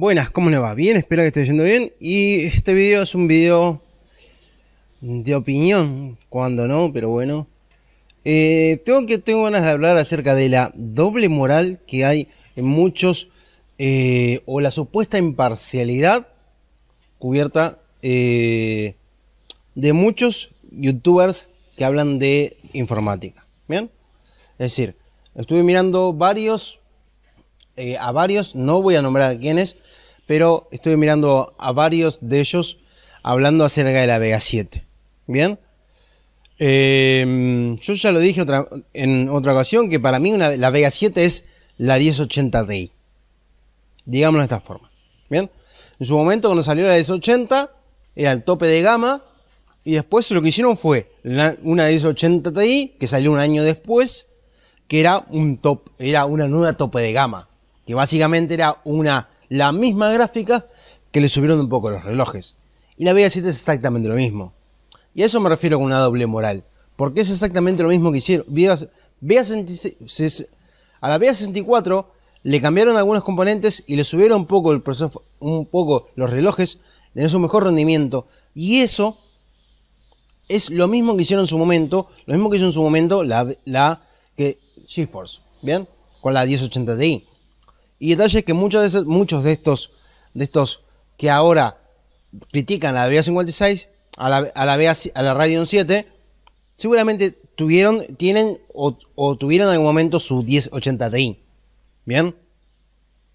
Buenas, ¿cómo le va? Bien, espero que esté yendo bien. Y este video es un video de opinión, cuando no, pero bueno. Eh, tengo que tengo ganas de hablar acerca de la doble moral que hay en muchos eh, o la supuesta imparcialidad cubierta eh, de muchos youtubers que hablan de informática. Bien, es decir, estuve mirando varios eh, a varios, no voy a nombrar a quiénes, pero estoy mirando a varios de ellos hablando acerca de la Vega 7. Bien. Em, yo ya lo dije en otra ocasión que para mí la Vega 7 es la 1080 Ti. Digámoslo de esta forma. Bien. En su momento, cuando salió la 1080, era el tope de gama. Y después lo que hicieron fue una 1080 Ti, que salió un año después, que era un top, era una nueva tope de gama que básicamente era una, la misma gráfica que le subieron un poco los relojes. Y la Vega 7 es exactamente lo mismo. Y a eso me refiero con una doble moral, porque es exactamente lo mismo que hicieron. a la Vega 64 le cambiaron algunos componentes y le subieron un poco, el proceso, un poco los relojes, tenés su mejor rendimiento. Y eso es lo mismo que hicieron en su momento, lo mismo que hizo en su momento la, la que GeForce, ¿bien? Con la 1080 Ti. Y detalle que muchos de estos, de estos que ahora critican a la BA56, a la, a a la Radio 7, seguramente tuvieron, tienen o, tuvieron en algún momento su 1080 Ti. ¿Bien?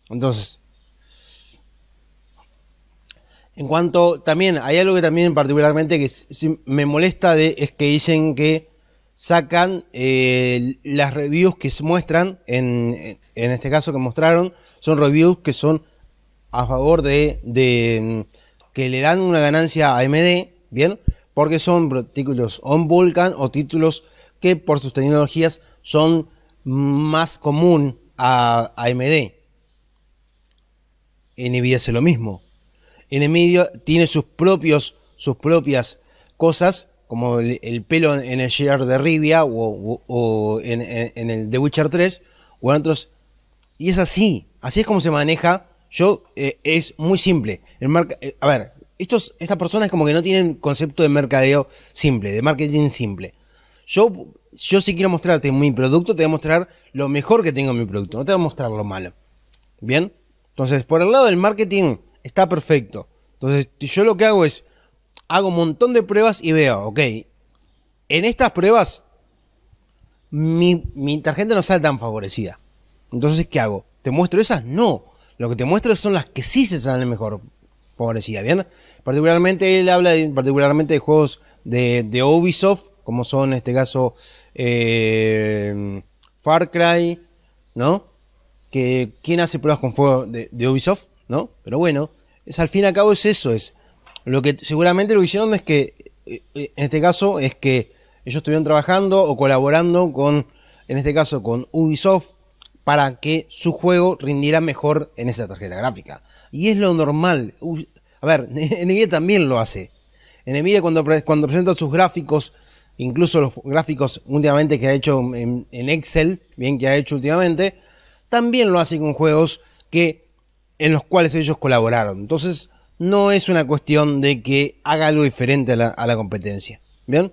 Entonces, en cuanto, también, hay algo que también particularmente que me molesta es que dicen que sacan eh, las reviews que se muestran en, en este caso que mostraron, son reviews que son a favor de, mm, que le dan una ganancia a AMD, ¿bien? Porque son títulos on Vulkan o títulos que por sus tecnologías son más común a AMD. Nvidia hace lo mismo. Nvidia tiene sus propios, sus propias cosas, como el, pelo en el Gerard de Rivia o, en, el The Witcher 3, o en otros y es así, así es como se maneja. Yo, eh, es muy simple. El eh, a ver, estos, estas personas como que no tienen concepto de mercadeo simple, de marketing simple. Yo, yo si quiero mostrarte mi producto, te voy a mostrar lo mejor que tengo en mi producto, no te voy a mostrar lo malo. ¿Bien? Entonces, por el lado del marketing, está perfecto. Entonces, yo lo que hago es, hago un montón de pruebas y veo, ok, en estas pruebas, mi, mi tarjeta no sale tan favorecida. Entonces, ¿qué hago? ¿Te muestro esas? No. Lo que te muestro son las que sí se salen mejor, pobrecía, ¿bien? Particularmente, él habla de, particularmente de juegos de, Ubisoft, como son en este caso eh, Far Cry, ¿no? Que, ¿Quién hace pruebas con juegos de, Ubisoft, no? Pero bueno, es, al fin y al cabo es eso, es lo que seguramente lo que hicieron es que, eh, eh, en este caso, es que ellos estuvieron trabajando o colaborando con, en este caso, con Ubisoft, para que su juego rindiera mejor en esa tarjeta gráfica. Y es lo normal. a ver, Nvidia también lo hace. Nvidia cuando, cuando presenta sus gráficos, incluso los gráficos últimamente que ha hecho en, Excel, bien que ha hecho últimamente, también lo hace con juegos que, en los cuales ellos colaboraron. Entonces, no es una cuestión de que haga algo diferente a la, competencia. ¿Bien?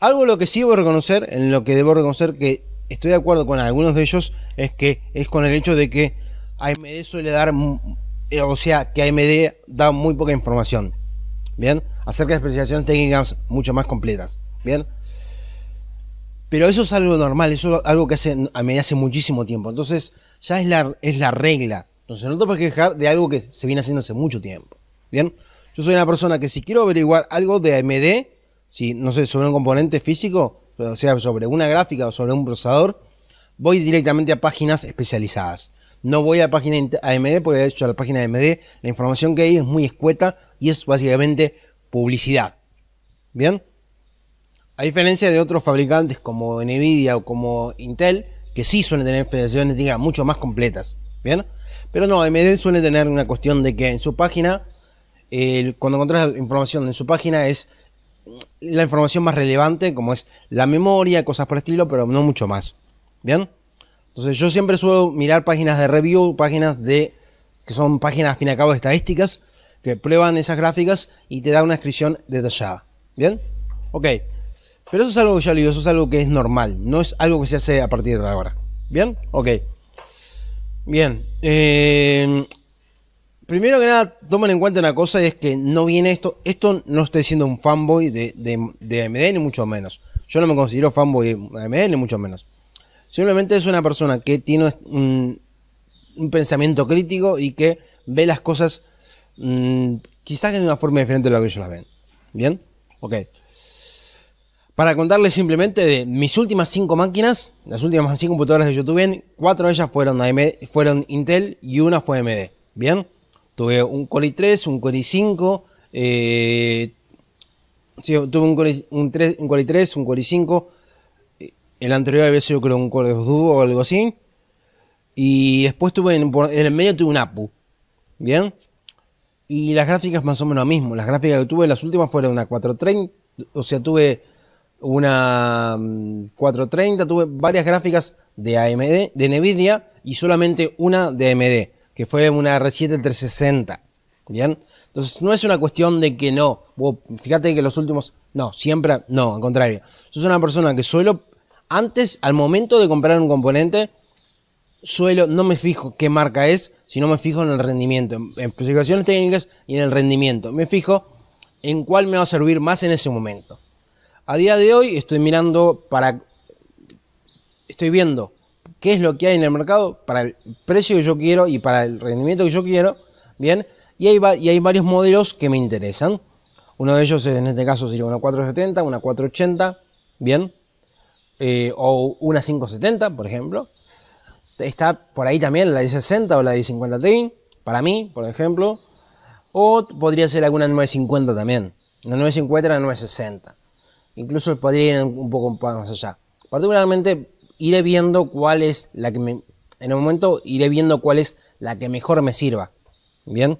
Algo lo que sí debo reconocer, en lo que debo reconocer que estoy de acuerdo con algunos de ellos es que es con el hecho de que AMD suele dar, eh, o sea, que AMD da muy poca información, ¿bien? Acerca de especificaciones técnicas mucho más completas, ¿bien? Pero eso es algo normal, eso es algo que hace AMD hace muchísimo tiempo, entonces ya es la, es la regla, entonces no te puedes quejar de algo que se viene haciendo hace mucho tiempo, ¿bien? Yo soy una persona que si quiero averiguar algo de AMD, si no sé, sobre un componente físico, o sea, sobre una gráfica o sobre un procesador, voy directamente a páginas especializadas. No voy a la página AMD porque de hecho a la página AMD la información que hay es muy escueta y es básicamente publicidad. ¿Bien? A diferencia de otros fabricantes como Nvidia o como Intel, que sí suelen tener especificaciones, digamos, mucho más completas. ¿Bien? Pero no, AMD suele tener una cuestión de que en su página, cuando encontrás información en su página es la información más relevante, como es la memoria, cosas por el estilo, pero no mucho más. ¿Bien? Entonces yo siempre suelo mirar páginas de review, páginas de que son páginas, fin y al cabo, estadísticas, que prueban esas gráficas y te da una descripción detallada. ¿Bien? Ok. Pero eso es algo que ya lo digo, eso es algo que es normal, no es algo que se hace a partir de ahora. ¿Bien? Ok. Bien. Eh, primero que nada, tomen en cuenta una cosa y es que no viene esto. Esto no estoy siendo un fanboy de, de, AMD, ni mucho menos. Yo no me considero fanboy de AMD, ni mucho menos. Simplemente es una persona que tiene un, pensamiento crítico y que ve las cosas mm, quizás de una forma diferente de la que ellos las ven. ¿Bien? Ok. Para contarles simplemente de mis últimas cinco máquinas, las últimas cinco computadoras de YouTube, tuve, cuatro de ellas fueron, AMD, fueron Intel y una fue AMD. ¿Bien? Tuve un i 3, un i 5, eh, tuve un core un 3, un Core 3, un 5. El anterior había sido creo un i 2 o algo así. Y después tuve, en, el medio tuve un APU. ¿Bien? Y las gráficas más o menos lo mismo. Las gráficas que tuve, las últimas fueron una 430. O sea, tuve una 430, mm, tuve varias gráficas de AMD, de Nvidia y solamente una de AMD que fue una R7 360. Bien, entonces no es una cuestión de que no, fíjate que los últimos, no, siempre, no, al contrario. Yo soy una persona que suelo, antes, al momento de comprar un componente, suelo, no me fijo qué marca es, sino me fijo en el rendimiento, en especificaciones técnicas y en el rendimiento. Me fijo en cuál me va a servir más en ese momento. A día de hoy estoy mirando para, estoy viendo qué es lo que hay en el mercado para el precio que yo quiero y para el rendimiento que yo quiero, ¿bien? Y hay, varios modelos que me interesan. Uno de ellos en este caso sería una 470, una 480, ¿bien? Eh, o una 570, por ejemplo. Está por ahí también la D60 o la 50 t para mí, por ejemplo. O podría ser alguna 950 también. Una 950 o una 960. Incluso podría ir un poco más allá. Particularmente iré viendo cuál es la que me, en el momento iré viendo cuál es la que mejor me sirva. ¿Bien?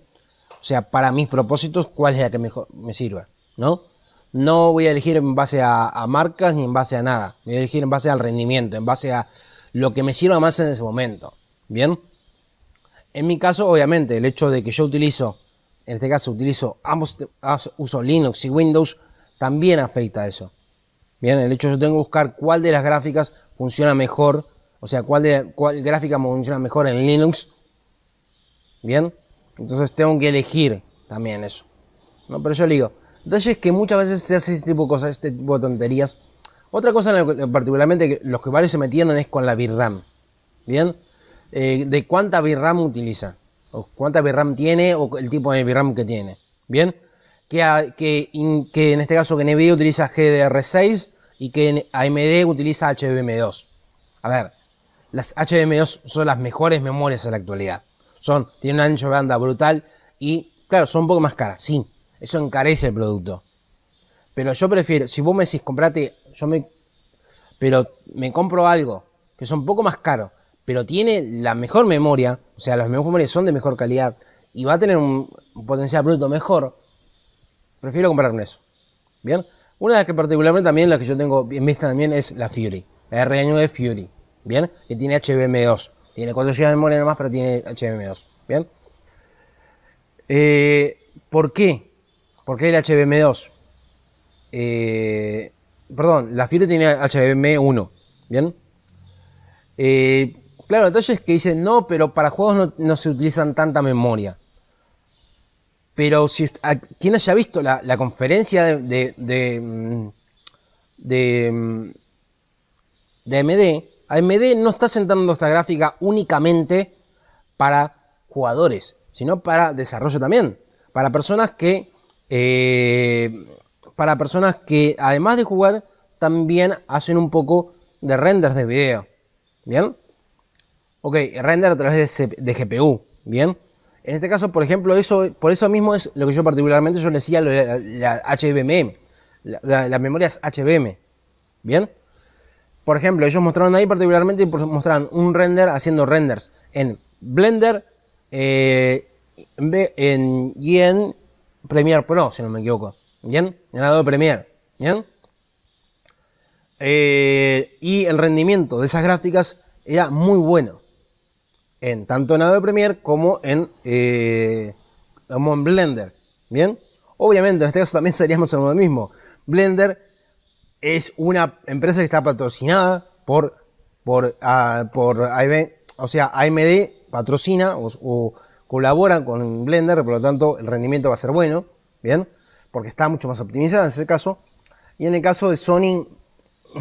O sea, para mis propósitos, cuál es la que mejor me sirva, ¿no? No voy a elegir en base a, marcas ni en base a nada. Voy a elegir en base al rendimiento, en base a lo que me sirva más en ese momento. ¿Bien? En mi caso, obviamente, el hecho de que yo utilizo, en este caso utilizo ambos, uso Linux y Windows, también afecta a eso. Bien, el hecho de yo tengo que buscar cuál de las gráficas funciona mejor, o sea, cuál, de, cuál gráfica funciona mejor en Linux. Bien, entonces tengo que elegir también eso. ¿no? Pero yo le digo, es que muchas veces se hace este tipo de cosas, este tipo de tonterías. Otra cosa particularmente que los que varios se metieron es con la VRAM. ¿Bien? Eh, de cuánta VRAM utiliza, o cuánta VRAM tiene, o el tipo de VRAM que tiene. ¿Bien? Que, que en este caso que NVIDIA utiliza GDR6 y que AMD utiliza HBM2. A ver, las HBM2 son las mejores memorias en la actualidad. Son, tienen un ancho de banda brutal y, claro, son un poco más caras, sí. Eso encarece el producto. Pero yo prefiero, si vos me decís, comprate, yo me. Pero me compro algo que es un poco más caro, pero tiene la mejor memoria, o sea, las mejores memorias son de mejor calidad y va a tener un potencial producto mejor. Prefiero comprarme eso. ¿Bien? Una de las que particularmente también, la que yo tengo en vista también es la Fury, la r de Fury, ¿bien? Que tiene HBM2. Tiene 4 GB de memoria nomás, más, pero tiene HBM2, ¿bien? Eh, ¿Por qué? ¿Por qué el HBM2? Eh, perdón, la Fury tiene HBM1, ¿bien? Eh, claro, entonces que dicen, no, pero para juegos no, no se utilizan tanta memoria. Pero si a quien haya visto la, conferencia de de, de, mm, mm, AMD, AMD no está sentando esta gráfica únicamente para jugadores, sino para desarrollo también. Para personas que. Eh, para personas que además de jugar, también hacen un poco de renders de video. ¿Bien? Ok, render a través de GPU. ¿Bien? En este caso, por ejemplo, eso, por eso mismo es lo que yo particularmente yo le decía la, HBM, las memorias HBM. ¿Bien? Por ejemplo, ellos mostraron ahí particularmente, mostraron un render haciendo renders en Blender eh, en, y en Premiere Pro, si no me equivoco. ¿Bien? En Adobe Premiere. ¿Bien? Eh, y el rendimiento de esas gráficas era muy bueno en tanto en Adobe Premiere eh, como en, Blender. ¿Bien? Obviamente, en este caso también seríamos en lo mismo. Blender es una empresa que está patrocinada por, por, ah, por o sea, AMD patrocina o, colabora con Blender, por lo tanto el rendimiento va a ser bueno, ¿bien? Porque está mucho más optimizada en ese caso. Y en el caso de Sony,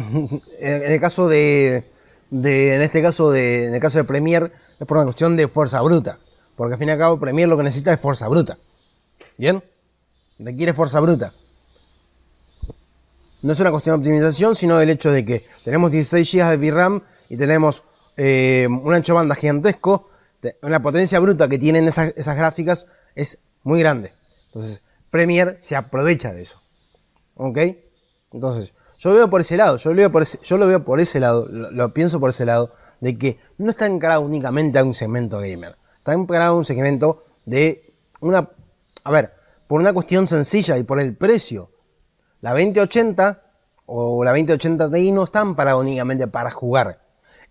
en el caso de, en este caso, de, en el caso de Premier, es por una cuestión de fuerza bruta. Porque al fin y al cabo, Premiere lo que necesita es fuerza bruta. ¿Bien? Requiere fuerza bruta. No es una cuestión de optimización, sino del hecho de que tenemos 16 GB de VRAM y tenemos eh, un ancho banda gigantesco. La potencia bruta que tienen esas, esas gráficas es muy grande. Entonces, Premiere se aprovecha de eso. ¿Ok? Entonces, yo lo veo por ese lado, yo lo veo por ese, yo lo veo por ese lado, lo, pienso por ese lado, de que no está encarado únicamente a un segmento gamer, está encarado a un segmento de una, a ver, por una cuestión sencilla y por el precio. La 2080 o la 2080 Ti no están para únicamente para jugar,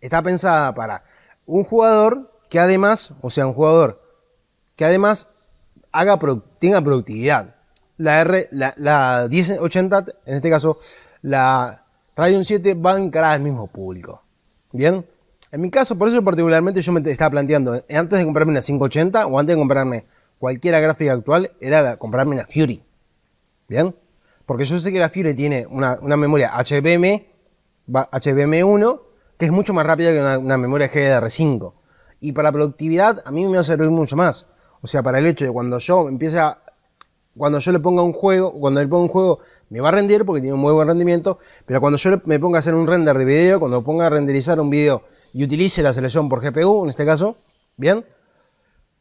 está pensada para un jugador que además, o sea, un jugador que además haga, tenga productividad. La, R, la, la 1080, en este caso, la Radio 7 va encarar al mismo público. ¿Bien? En mi caso, por eso particularmente yo me estaba planteando, eh, antes de comprarme una 580 o antes de comprarme cualquier gráfica actual, era la, comprarme una Fury. ¿Bien? Porque yo sé que la Fury tiene una, memoria HBM, HBM1, que es mucho más rápida que una, memoria GDR5. Y para productividad a mí me va a servir mucho más. O sea, para el hecho de cuando yo empiece a... Cuando yo le ponga un juego, cuando le pongo un juego me va a rendir porque tiene un muy buen rendimiento, pero cuando yo me ponga a hacer un render de video, cuando ponga a renderizar un video y utilice la selección por GPU, en este caso, ¿bien?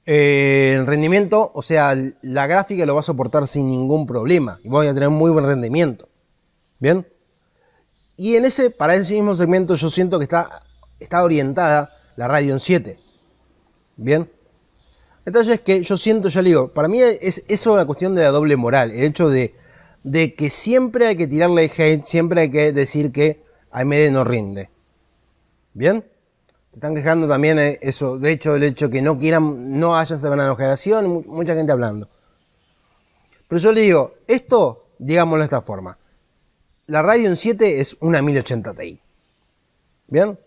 Eh, el rendimiento, o sea, la gráfica lo va a soportar sin ningún problema y voy a tener un muy buen rendimiento, ¿bien? Y en ese, para ese mismo segmento yo siento que está, está orientada la Radeon 7, ¿bien? es que yo siento, ya le digo, para mí es eso la cuestión de la doble moral, el hecho de de que siempre hay que tirarle hate, siempre hay que decir que AMD no rinde. ¿Bien? Se están quejando también eh, eso. De hecho, el hecho que no quieran, no hayan sacado una generación, mucha gente hablando. Pero yo le digo, esto, digámoslo de esta forma. La Radeon 7 es una 1080 Ti. ¿Bien?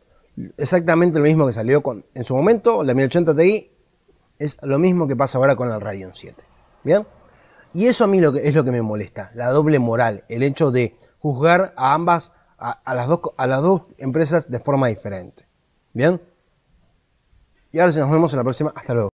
Exactamente lo mismo que salió con, en su momento, la 1080 Ti es lo mismo que pasa ahora con la Radeon 7. ¿Bien? Y eso a mí lo es lo que me molesta, la doble moral, el hecho de juzgar a ambas, a, las, dos, a las dos empresas de forma diferente. ¿Bien? Y ahora sí, nos vemos en la próxima, hasta luego.